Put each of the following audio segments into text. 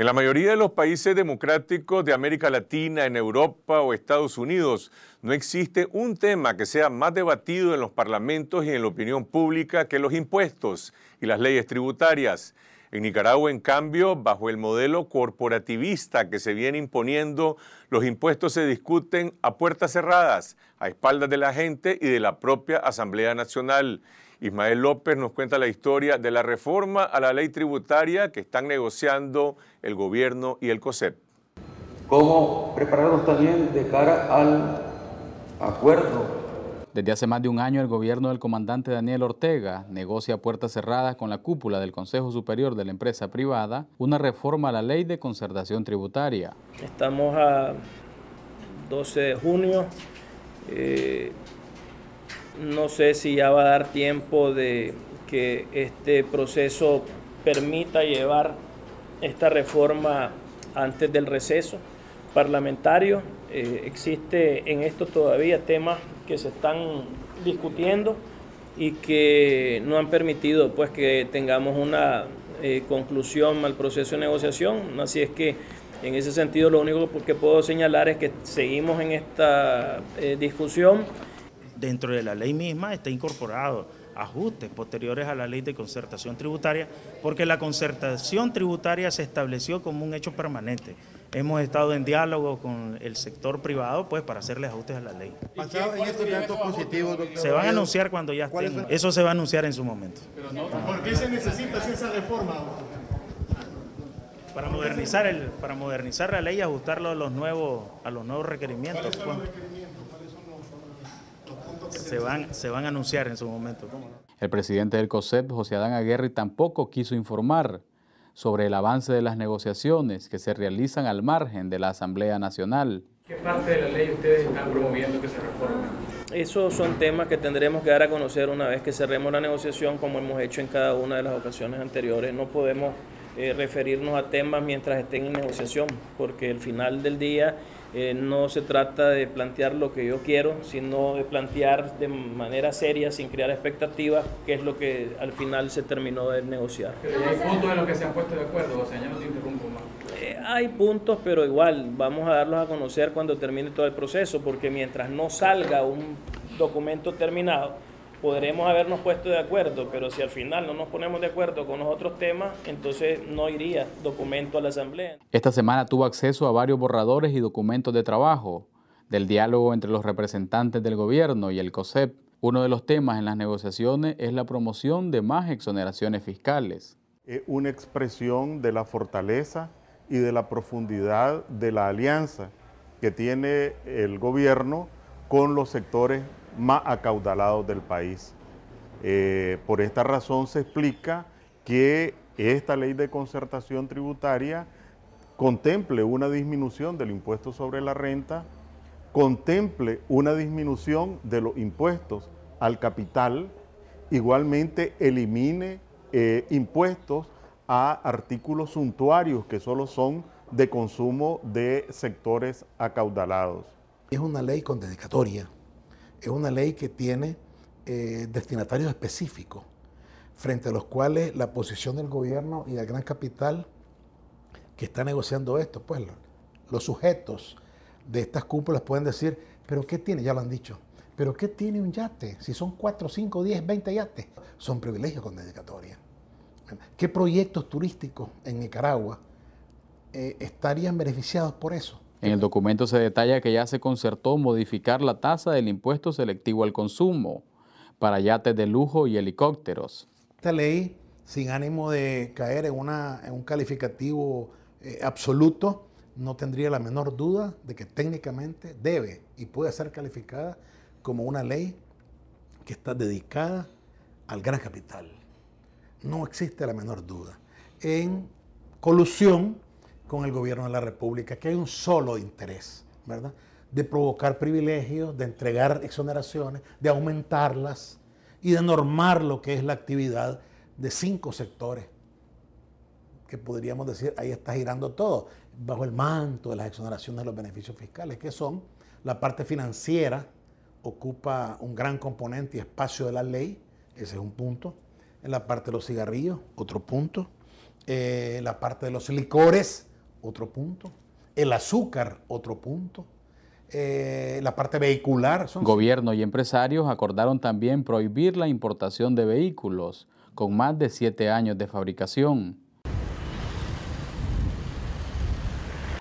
En la mayoría de los países democráticos de América Latina, en Europa o Estados Unidos, no existe un tema que sea más debatido en los parlamentos y en la opinión pública que los impuestos y las leyes tributarias. En Nicaragua, en cambio, bajo el modelo corporativista que se viene imponiendo, los impuestos se discuten a puertas cerradas, a espaldas de la gente y de la propia Asamblea Nacional. Ismael López nos cuenta la historia de la reforma a la ley tributaria que están negociando el gobierno y el COSEP. ¿Cómo prepararnos también de cara al acuerdo desde hace más de un año el gobierno del comandante Daniel Ortega negocia puertas cerradas con la cúpula del Consejo Superior de la Empresa Privada una reforma a la ley de concertación tributaria. Estamos a 12 de junio. Eh, no sé si ya va a dar tiempo de que este proceso permita llevar esta reforma antes del receso parlamentario. Existen eh, existe en esto todavía temas que se están discutiendo y que no han permitido pues que tengamos una eh, conclusión al proceso de negociación. Así es que en ese sentido lo único que puedo señalar es que seguimos en esta eh, discusión dentro de la ley misma está incorporado ajustes posteriores a la ley de concertación tributaria, porque la concertación tributaria se estableció como un hecho permanente. Hemos estado en diálogo con el sector privado pues para hacerle ajustes a la ley. En estos datos positivos, se van a anunciar cuando ya estén. Eso se va a anunciar en su momento. ¿Por qué se necesita esa reforma? Para modernizar, la ley y ajustarlo a los nuevos, a los nuevos requerimientos? Pues se van, a anunciar en su momento. El presidente del COSEP, José Adán Aguirre, tampoco quiso informar sobre el avance de las negociaciones que se realizan al margen de la Asamblea Nacional. ¿Qué parte de la ley ustedes están promoviendo que se reforme? Esos son temas que tendremos que dar a conocer una vez que cerremos la negociación, como hemos hecho en cada una de las ocasiones anteriores. No podemos eh, referirnos a temas mientras estén en negociación, porque el final del día eh, no se trata de plantear lo que yo quiero, sino de plantear de manera seria, sin crear expectativas, qué es lo que al final se terminó de negociar. hay puntos en los que se han puesto de acuerdo, o no más. Eh, hay puntos, pero igual vamos a darlos a conocer cuando termine todo el proceso, porque mientras no salga un documento terminado, podremos habernos puesto de acuerdo, pero si al final no nos ponemos de acuerdo con los otros temas, entonces no iría documento a la Asamblea. Esta semana tuvo acceso a varios borradores y documentos de trabajo del diálogo entre los representantes del gobierno y el COSEP. Uno de los temas en las negociaciones es la promoción de más exoneraciones fiscales. Es una expresión de la fortaleza y de la profundidad de la alianza que tiene el gobierno con los sectores más acaudalados del país. Eh, por esta razón se explica que esta ley de concertación tributaria contemple una disminución del impuesto sobre la renta, contemple una disminución de los impuestos al capital, igualmente elimine eh, impuestos a artículos suntuarios que solo son de consumo de sectores acaudalados. Es una ley con dedicatoria es una ley que tiene eh, destinatarios específicos, frente a los cuales la posición del gobierno y del gran capital que está negociando esto, pues los sujetos de estas cúpulas pueden decir, pero ¿qué tiene? Ya lo han dicho. ¿Pero qué tiene un yate? Si son 4, 5, 10, 20 yates, son privilegios con dedicatoria. ¿Qué proyectos turísticos en Nicaragua eh, estarían beneficiados por eso? En el documento se detalla que ya se concertó modificar la tasa del impuesto selectivo al consumo para yates de lujo y helicópteros. Esta ley, sin ánimo de caer en, un calificativo eh, absoluto, no tendría la menor duda de que técnicamente debe y puede ser calificada como una ley que está dedicada al gran capital. No existe la menor duda. En colusión con el gobierno de la República, que hay un solo interés, ¿verdad? De provocar privilegios, de entregar exoneraciones, de aumentarlas y de normar lo que es la actividad de cinco sectores, que podríamos decir, ahí está girando todo, bajo el manto de las exoneraciones de los beneficios fiscales, que son la parte financiera, ocupa un gran componente y espacio de la ley, ese es un punto, en la parte de los cigarrillos, otro punto, eh, la parte de los licores, otro punto. El azúcar, otro punto. Eh, la parte vehicular. Gobierno y empresarios acordaron también prohibir la importación de vehículos con más de siete años de fabricación.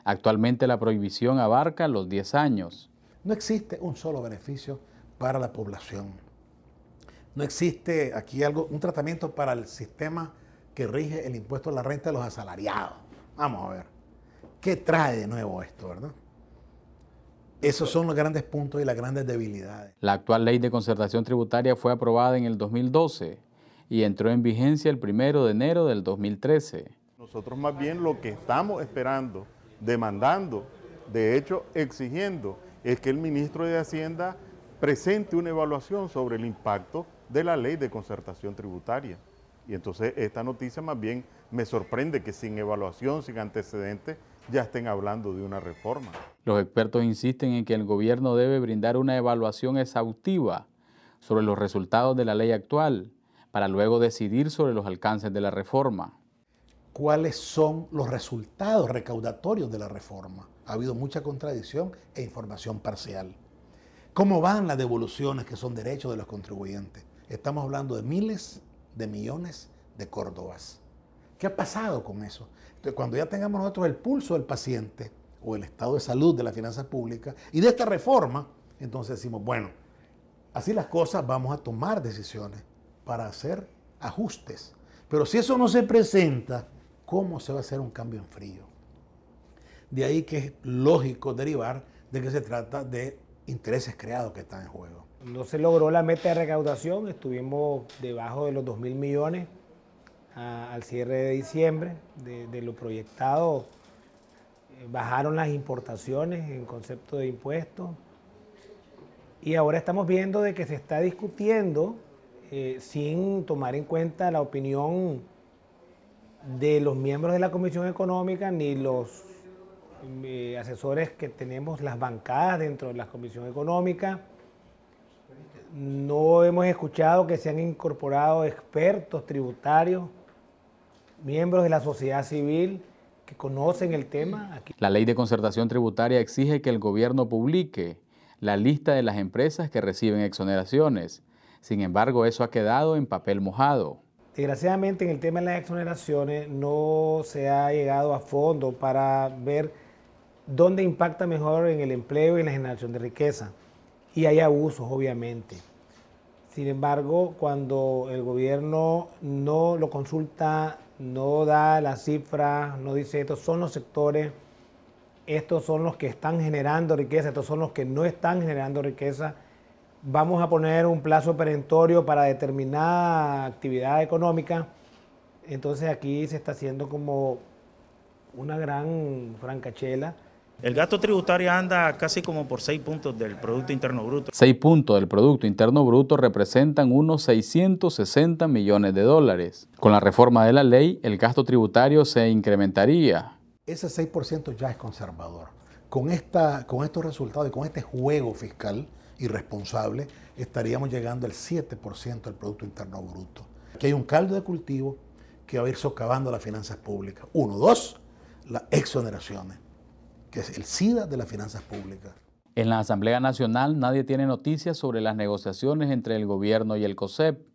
Actualmente la prohibición abarca los 10 años. No existe un solo beneficio para la población. No existe aquí algo, un tratamiento para el sistema que rige el impuesto a la renta de los asalariados. Vamos a ver. ¿Qué trae de nuevo esto, verdad? Esos son los grandes puntos y las grandes debilidades. La actual ley de concertación tributaria fue aprobada en el 2012 y entró en vigencia el primero de enero del 2013. Nosotros más bien lo que estamos esperando, demandando, de hecho exigiendo, es que el ministro de Hacienda presente una evaluación sobre el impacto de la ley de concertación tributaria. Y entonces esta noticia más bien me sorprende que sin evaluación, sin antecedentes, ya estén hablando de una reforma. Los expertos insisten en que el gobierno debe brindar una evaluación exhaustiva sobre los resultados de la ley actual para luego decidir sobre los alcances de la reforma. ¿Cuáles son los resultados recaudatorios de la reforma? Ha habido mucha contradicción e información parcial. ¿Cómo van las devoluciones que son derechos de los contribuyentes? Estamos hablando de miles de millones de Córdobas. ¿Qué ha pasado con eso? Entonces, cuando ya tengamos nosotros el pulso del paciente o el estado de salud de la finanza pública y de esta reforma, entonces decimos, bueno, así las cosas vamos a tomar decisiones para hacer ajustes. Pero si eso no se presenta, ¿cómo se va a hacer un cambio en frío? De ahí que es lógico derivar de que se trata de intereses creados que están en juego. No se logró la meta de recaudación, estuvimos debajo de los 2 mil millones al cierre de diciembre, de, lo proyectado, eh, bajaron las importaciones en concepto de impuestos y ahora estamos viendo de que se está discutiendo eh, sin tomar en cuenta la opinión de los miembros de la Comisión Económica ni los eh, asesores que tenemos, las bancadas dentro de la Comisión Económica. No hemos escuchado que se han incorporado expertos tributarios miembros de la sociedad civil que conocen el tema. La ley de concertación tributaria exige que el gobierno publique la lista de las empresas que reciben exoneraciones. Sin embargo, eso ha quedado en papel mojado. Desgraciadamente, en el tema de las exoneraciones no se ha llegado a fondo para ver dónde impacta mejor en el empleo y en la generación de riqueza. Y hay abusos, obviamente. Sin embargo, cuando el gobierno no lo consulta no da la cifra, no dice estos son los sectores, estos son los que están generando riqueza, estos son los que no están generando riqueza. Vamos a poner un plazo perentorio para determinada actividad económica. Entonces aquí se está haciendo como una gran francachela el gasto tributario anda casi como por seis puntos del Producto Interno Bruto. Seis puntos del Producto Interno Bruto representan unos 660 millones de dólares. Con la reforma de la ley, el gasto tributario se incrementaría. Ese 6% ya es conservador. Con, esta, con estos resultados y con este juego fiscal irresponsable, estaríamos llegando al 7% del Producto Interno Bruto. Aquí hay un caldo de cultivo que va a ir socavando las finanzas públicas. Uno, dos, las exoneraciones que es el SIDA de las finanzas públicas. En la Asamblea Nacional nadie tiene noticias sobre las negociaciones entre el gobierno y el COSEP,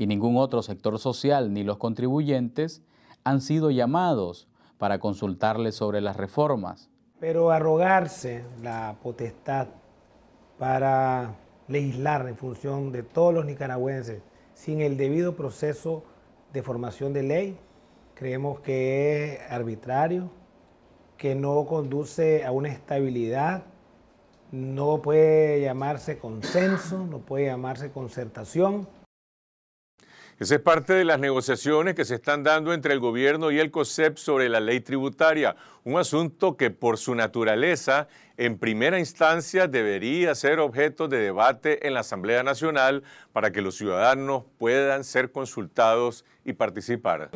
y ningún otro sector social ni los contribuyentes han sido llamados para consultarles sobre las reformas. Pero arrogarse la potestad para legislar en función de todos los nicaragüenses sin el debido proceso de formación de ley, creemos que es arbitrario, que no conduce a una estabilidad, no puede llamarse consenso, no puede llamarse concertación. Esa es parte de las negociaciones que se están dando entre el gobierno y el COSEP sobre la ley tributaria, un asunto que por su naturaleza en primera instancia debería ser objeto de debate en la Asamblea Nacional para que los ciudadanos puedan ser consultados y participar.